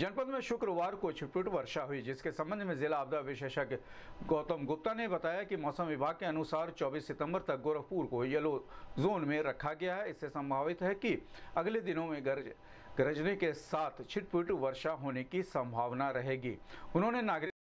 जनपद में शुक्रवार को छिटपुट वर्षा हुई जिसके संबंध में जिला आपदा विशेषज्ञ गौतम गुप्ता ने बताया कि मौसम विभाग के अनुसार 24 सितंबर तक गोरखपुर को येलो जोन में रखा गया है इससे संभावित है कि अगले दिनों में गरज गरजने के साथ छिटपुट वर्षा होने की संभावना रहेगी उन्होंने नागरिक